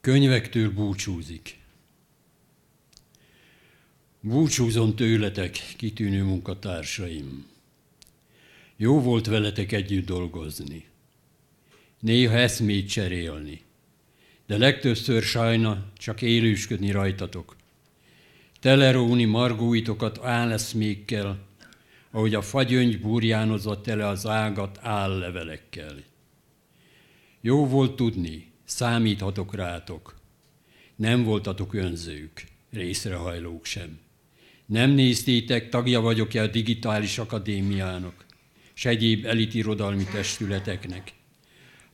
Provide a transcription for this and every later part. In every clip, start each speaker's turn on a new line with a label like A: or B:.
A: könyvektől búcsúzik. Búcsúzom tőletek, kitűnő munkatársaim. Jó volt veletek együtt dolgozni. Néha eszmét cserélni. De legtöbbször sajna csak élősködni rajtatok. Teleróni margóitokat áleszmékkel, ahogy a fagyöngy burjánozott tele az ágat állevelekkel. Jó volt tudni, Számíthatok rátok. Nem voltatok önzők, részrehajlók sem. Nem néztétek, tagja vagyok-e a Digitális Akadémiának, s egyéb elitirodalmi testületeknek.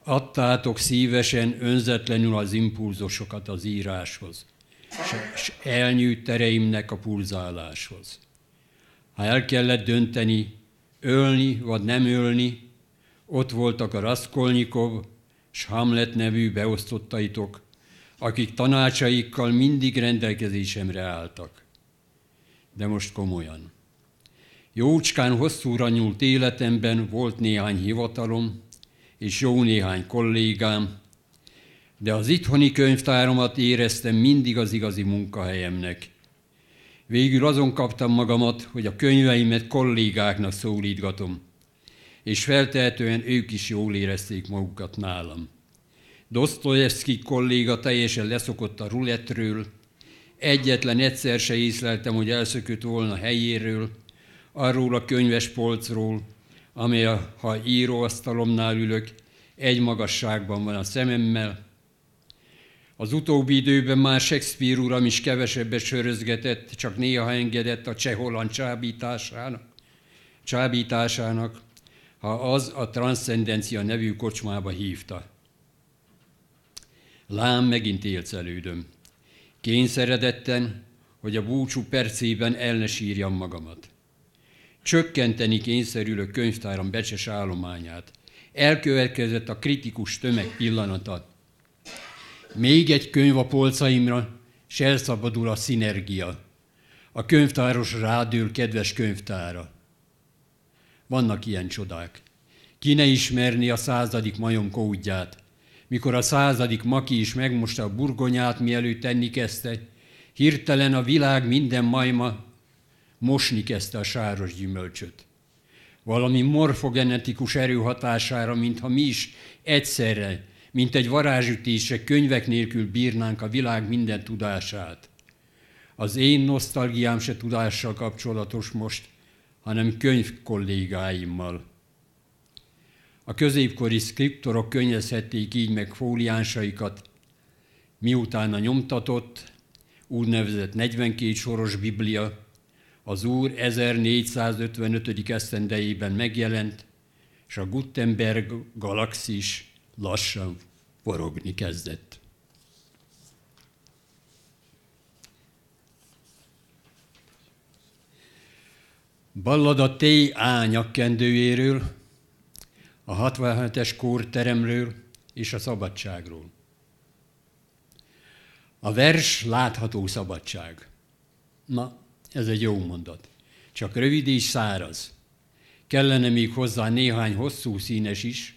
A: Adtátok szívesen, önzetlenül az impulzusokat az íráshoz, s elnyűjt tereimnek a pulzáláshoz. Ha el kellett dönteni, ölni vagy nem ölni, ott voltak a Raskolnikov, s Hamlet nevű beosztottaitok, akik tanácsaikkal mindig rendelkezésemre álltak. De most komolyan. Jócskán hosszúra nyúlt életemben volt néhány hivatalom, és jó néhány kollégám, de az itthoni könyvtáromat éreztem mindig az igazi munkahelyemnek. Végül azon kaptam magamat, hogy a könyveimet kollégáknak szólítgatom – és feltehetően ők is jól érezték magukat nálam. Dostoyevsky kolléga teljesen leszokott a rulettről, egyetlen egyszer se észleltem, hogy elszökött volna helyéről, arról a könyves polcról, amely, ha íróasztalomnál ülök, egy magasságban van a szememmel. Az utóbbi időben már Shakespeare uram is kevesebbet sörözgetett, csak néha engedett a cseh csábításának, csábításának, ha az a transzcendencia nevű kocsmába hívta. Lám megint élcelődöm. Kényszeredetten, hogy a búcsú percében el ne sírjam magamat. Csökkenteni kényszerülök könyvtáram becses állományát. Elkövetkezett a kritikus tömeg pillanata. Még egy könyv a polcaimra, s elszabadul a szinergia. A könyvtáros rádül kedves könyvtára. Vannak ilyen csodák. Ki ne ismerni a századik majom kódját, mikor a századik maki is megmosta a burgonyát, mielőtt enni kezdte, hirtelen a világ minden majma mosni kezdte a sáros gyümölcsöt. Valami morfogenetikus erő hatására, mintha mi is egyszerre, mint egy varázsütése könyvek nélkül bírnánk a világ minden tudását. Az én nosztalgiám se tudással kapcsolatos most, hanem könyvkollégáimmal. A középkori skriptorok könnyezhették így meg fóliánsaikat, miután a nyomtatott, úgynevezett 42 soros Biblia az Úr 1455. esztendejében megjelent, és a Gutenberg galaxis lassan forogni kezdett. Ballada a A. ányakkendőjéről, a 67-es teremről és a szabadságról. A vers látható szabadság. Na, ez egy jó mondat. Csak rövid és száraz. Kellene még hozzá néhány hosszú színes is,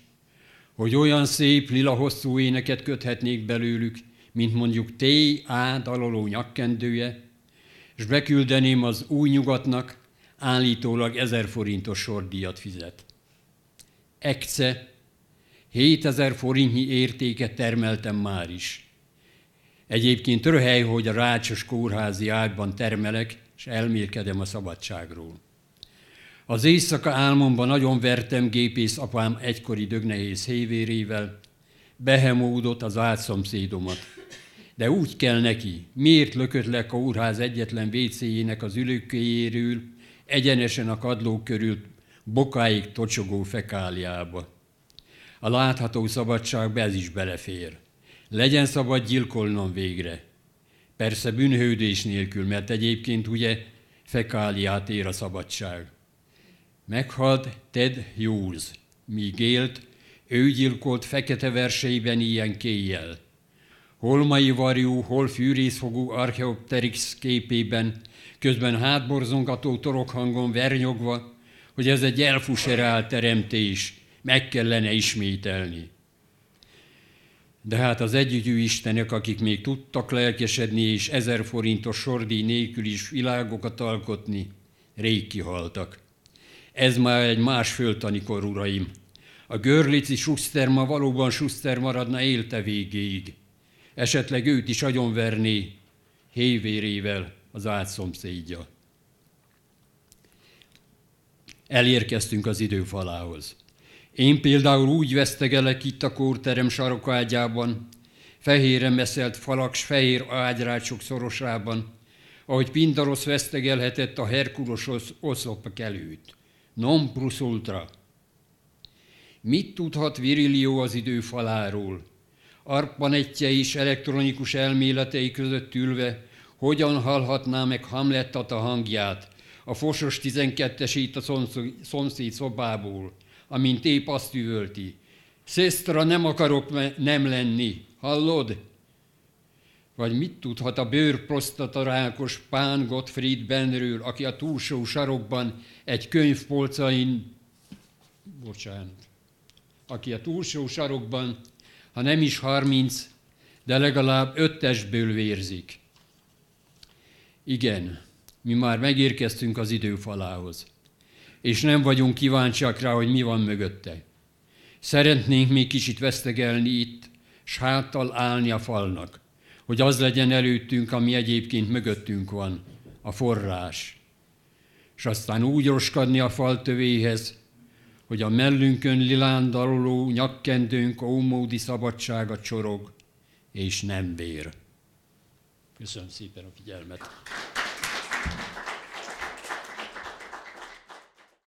A: hogy olyan szép lila hosszú éneket köthetnék belőlük, mint mondjuk T. A. daloló nyakkendője, és beküldeném az új nyugatnak, állítólag 1000 forintos sordíjat fizet. Ekce 7000 forintnyi értéket termeltem már is. Egyébként röhely, hogy a rácsos kórházi ágyban termelek, és elmélkedem a szabadságról. Az éjszaka álmomban nagyon vertem gépész apám egykori dögnehéz hévérével, behemódott az átszomszédomat. De úgy kell neki, miért lökött le a kórház egyetlen vécéjének az ülőkéjéről, egyenesen a kadló körül bokáig tocsogó fekáliába. A látható be ez is belefér. Legyen szabad gyilkolnom végre. Persze bűnhődés nélkül, mert egyébként ugye fekáliát ér a szabadság. Meghalt Ted Hughes, míg élt, ő gyilkolt fekete verseiben ilyen kéjjel hol varjú, hol fűrészfogú Archeopteryx képében, közben hátborzongató torokhangon vernyogva, hogy ez egy elfuserált teremtés, meg kellene ismételni. De hát az együgyű istenek, akik még tudtak lelkesedni és ezer forintos sordi nélkül is világokat alkotni, rég kihaltak. Ez már egy más föltanikor, uraim. A görlici suszter ma valóban suszter maradna élte végéig esetleg őt is agyonverni hévérével az átszomszédja. Elérkeztünk az időfalához. Én például úgy vesztegelek itt a kórterem sarokágyában, fehéren meszelt s fehér ágyrácsok szorosában, ahogy Pindarosz vesztegelhetett a Herkulos oszlop előtt, Non plus ultra. Mit tudhat Virilió az idő faláról? arpanetje és elektronikus elméletei között ülve, hogyan hallhatná meg Hamlettat a hangját, a fosos 12-esét a szomszéd, szomszéd szobából, amint épp azt üvölti. Szesztra, nem akarok me- nem lenni, hallod? Vagy mit tudhat a bőrprosztatarákos Pán Gottfried Benről, aki a túlsó sarokban egy könyvpolcain, bocsánat, aki a túlsó sarokban ha nem is 30, de legalább öt testből vérzik. Igen, mi már megérkeztünk az időfalához, és nem vagyunk kíváncsiak rá, hogy mi van mögötte. Szeretnénk még kicsit vesztegelni itt, s háttal állni a falnak, hogy az legyen előttünk, ami egyébként mögöttünk van, a forrás. És aztán úgy roskadni a fal tövéhez, hogy a mellünkön lilán nyakkendőnk ómódi szabadsága csorog, és nem vér. Köszönöm szépen a figyelmet!